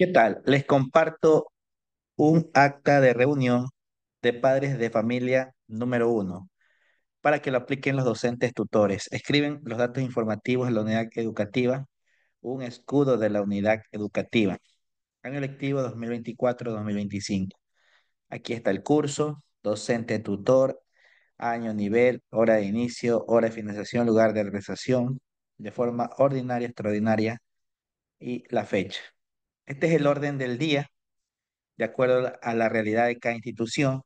¿Qué tal? Les comparto un acta de reunión de padres de familia número uno para que lo apliquen los docentes tutores. Escriben los datos informativos de la unidad educativa, un escudo de la unidad educativa. Año lectivo 2024-2025. Aquí está el curso, docente tutor, año, nivel, hora de inicio, hora de finalización, lugar de realización, de forma ordinaria, extraordinaria y la fecha. Este es el orden del día, de acuerdo a la realidad de cada institución,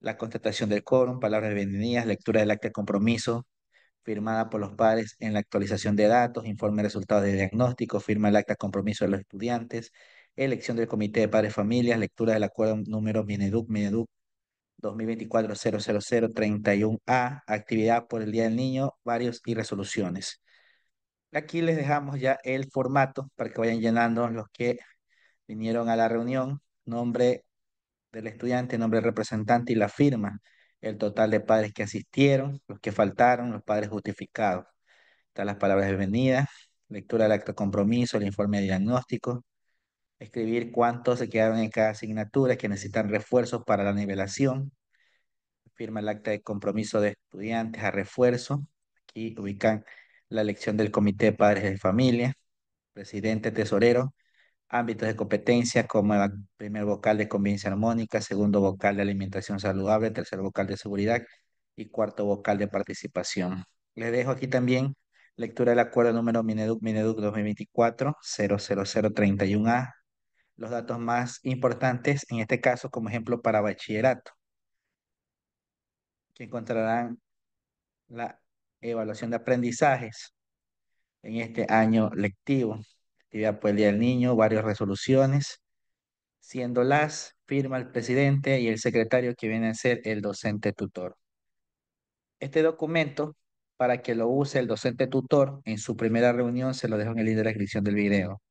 la constatación del quórum, palabras de bienvenida, lectura del acta de compromiso, firmada por los padres en la actualización de datos, informe de resultados de diagnóstico, firma el acta de compromiso de los estudiantes, elección del comité de padres familias, lectura del acuerdo número Mineduc, Mineduc 2024-00031A, actividad por el Día del Niño, varios y resoluciones. Aquí les dejamos ya el formato para que vayan llenando los que vinieron a la reunión, nombre del estudiante, nombre del representante y la firma, el total de padres que asistieron, los que faltaron, los padres justificados. Están las palabras de bienvenida, lectura del acto de compromiso, el informe de diagnóstico, escribir cuántos se quedaron en cada asignatura, que necesitan refuerzos para la nivelación, firma el acta de compromiso de estudiantes a refuerzo, aquí ubican la elección del Comité de Padres de Familia, presidente, tesorero, ámbitos de competencia como el primer vocal de convivencia armónica, segundo vocal de alimentación saludable, tercer vocal de seguridad y cuarto vocal de participación. Les dejo aquí también lectura del acuerdo número Mineduc Mineduc 2024 00031A, los datos más importantes en este caso como ejemplo para bachillerato, que encontrarán la evaluación de aprendizajes en este año lectivo. Actividad por pues, el Día del Niño, varias resoluciones, siendo las firma el presidente y el secretario que viene a ser el docente tutor. Este documento, para que lo use el docente tutor, en su primera reunión se lo dejo en el link de la descripción del video.